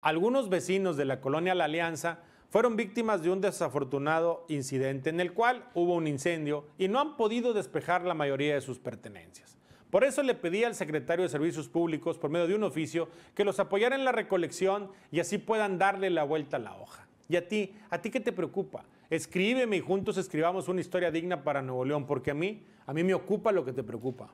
Algunos vecinos de la colonia La Alianza fueron víctimas de un desafortunado incidente en el cual hubo un incendio y no han podido despejar la mayoría de sus pertenencias. Por eso le pedí al secretario de Servicios Públicos, por medio de un oficio, que los apoyara en la recolección y así puedan darle la vuelta a la hoja. Y a ti, ¿a ti qué te preocupa? Escríbeme y juntos escribamos una historia digna para Nuevo León, porque a mí, a mí me ocupa lo que te preocupa.